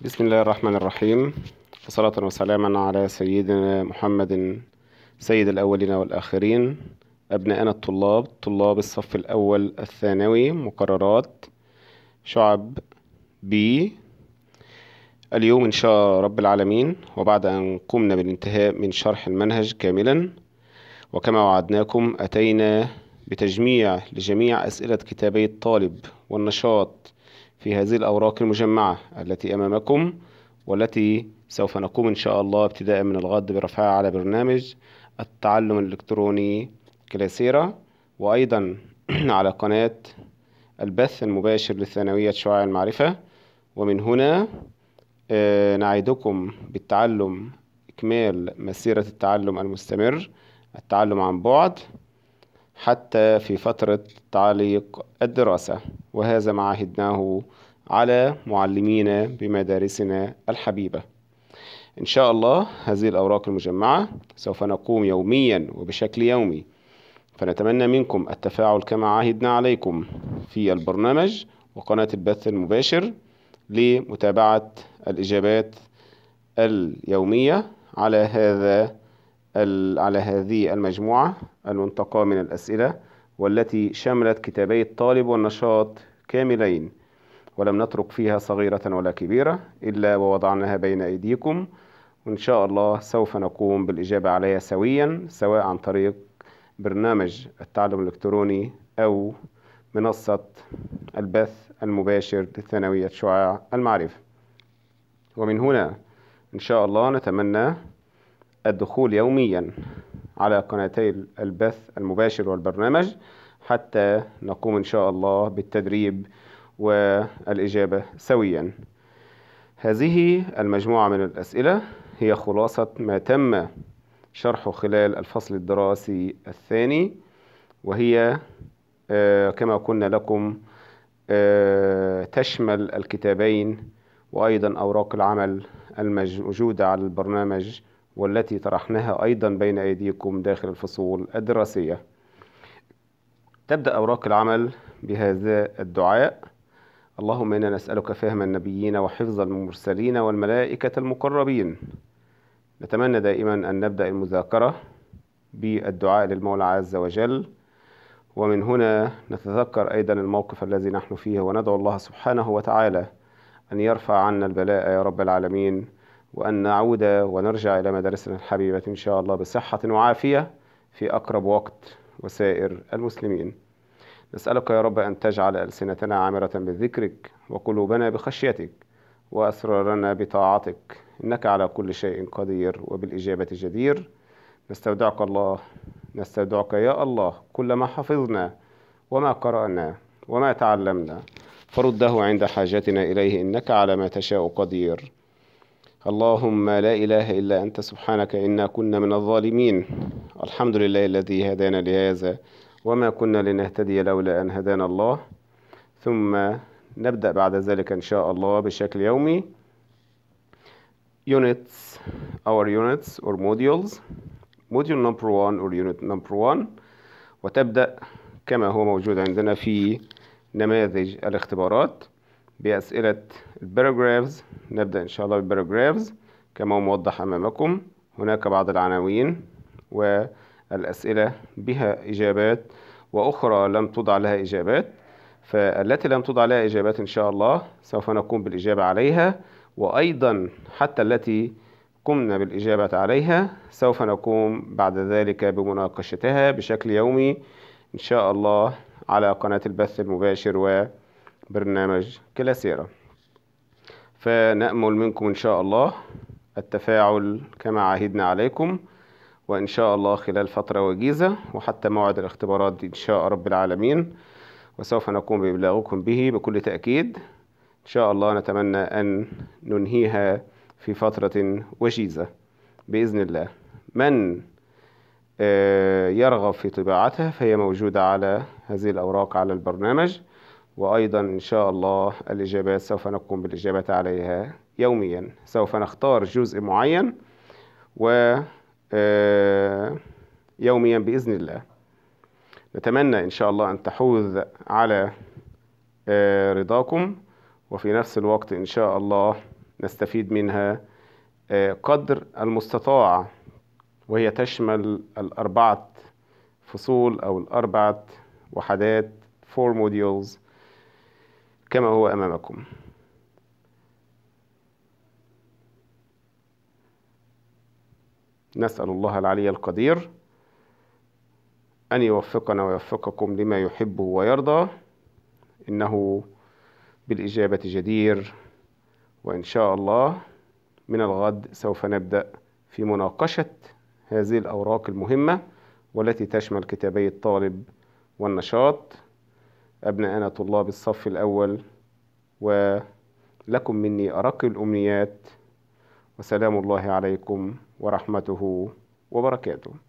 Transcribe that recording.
بسم الله الرحمن الرحيم وصلاة وسلاما على سيدنا محمد سيد الأولين والآخرين أبنائنا الطلاب طلاب الصف الأول الثانوي مقررات شعب بي اليوم إن شاء رب العالمين وبعد أن قمنا بالانتهاء من شرح المنهج كاملا وكما وعدناكم أتينا بتجميع لجميع أسئلة كتابي الطالب والنشاط في هذه الأوراق المجمعة التي أمامكم والتي سوف نقوم إن شاء الله ابتداء من الغد برفعها على برنامج التعلم الإلكتروني كلاسيرا وأيضا على قناة البث المباشر للثانوية شعاع المعرفة ومن هنا آه، نعيدكم بالتعلم إكمال مسيرة التعلم المستمر التعلم عن بعد حتى في فترة تعليق الدراسة وهذا ما عهدناه على معلمينا بمدارسنا الحبيبة إن شاء الله هذه الأوراق المجمعة سوف نقوم يوميا وبشكل يومي فنتمنى منكم التفاعل كما عهدنا عليكم في البرنامج وقناة البث المباشر لمتابعة الإجابات اليومية على هذا على هذه المجموعة المنتقاة من الأسئلة والتي شملت كتابي الطالب والنشاط كاملين ولم نترك فيها صغيرة ولا كبيرة إلا ووضعناها بين أيديكم وإن شاء الله سوف نقوم بالإجابة عليها سويا سواء عن طريق برنامج التعلم الإلكتروني أو منصة البث المباشر لثانوية شعاع المعرفة ومن هنا إن شاء الله نتمنى الدخول يوميا على قناتي البث المباشر والبرنامج حتى نقوم إن شاء الله بالتدريب والإجابة سويا هذه المجموعة من الأسئلة هي خلاصة ما تم شرحه خلال الفصل الدراسي الثاني وهي آه، كما قلنا لكم آه، تشمل الكتابين وأيضا أوراق العمل الموجودة على البرنامج والتي طرحناها أيضا بين أيديكم داخل الفصول الدراسية تبدأ أوراق العمل بهذا الدعاء اللهم إنا نسألك فهم النبيين وحفظ المرسلين والملائكة المقربين نتمنى دائما أن نبدأ المذاكرة بالدعاء للمولى عز وجل ومن هنا نتذكر أيضا الموقف الذي نحن فيه وندعو الله سبحانه وتعالى أن يرفع عنا البلاء يا رب العالمين وأن نعود ونرجع إلى مدارسنا الحبيبة إن شاء الله بصحة وعافية في أقرب وقت وسائر المسلمين نسألك يا رب أن تجعل ألسنتنا عامرة بذكرك وقلوبنا بخشيتك وأسرارنا بطاعتك إنك على كل شيء قدير وبالإجابة جدير نستودعك الله نستودعك يا الله كل ما حفظنا وما قرأنا وما تعلمنا فرده عند حاجتنا إليه إنك على ما تشاء قدير اللهم لا إله إلا أنت سبحانك إنا كنا من الظالمين الحمد لله الذي هدانا لهذا وما كنا لنهتدي لولا أن هدانا الله ثم نبدأ بعد ذلك إن شاء الله بشكل يومي units our units or modules module number one or unit number one وتبدأ كما هو موجود عندنا في نماذج الاختبارات بأسئلة الباراجرافز نبدأ إن شاء الله بالباراجرافز كما موضح أمامكم هناك بعض العناوين والأسئلة بها إجابات وأخرى لم توضع لها إجابات فالتي لم توضع لها إجابات إن شاء الله سوف نقوم بالإجابة عليها وأيضا حتى التي قمنا بالإجابة عليها سوف نقوم بعد ذلك بمناقشتها بشكل يومي إن شاء الله على قناة البث المباشر و برنامج كلاسيرا فنأمل منكم إن شاء الله التفاعل كما عهدنا عليكم وإن شاء الله خلال فترة وجيزة وحتى موعد الاختبارات دي إن شاء رب العالمين وسوف نقوم بإبلاغكم به بكل تأكيد إن شاء الله نتمنى أن ننهيها في فترة وجيزة بإذن الله من آه، يرغب في طباعتها فهي موجودة على هذه الأوراق على البرنامج وأيضا إن شاء الله الإجابات سوف نقوم بالإجابات عليها يوميا سوف نختار جزء معين و آه، يوميا بإذن الله نتمنى إن شاء الله أن تحوز على آه، رضاكم وفي نفس الوقت إن شاء الله نستفيد منها آه، قدر المستطاع وهي تشمل الأربعة فصول أو الأربعة وحدات four modules كما هو أمامكم نسأل الله العلي القدير أن يوفقنا ويوفقكم لما يحبه ويرضى إنه بالإجابة جدير وإن شاء الله من الغد سوف نبدأ في مناقشة هذه الأوراق المهمة والتي تشمل كتابي الطالب والنشاط أبنائنا طلاب الصف الأول ولكم مني أرق الأمنيات وسلام الله عليكم ورحمته وبركاته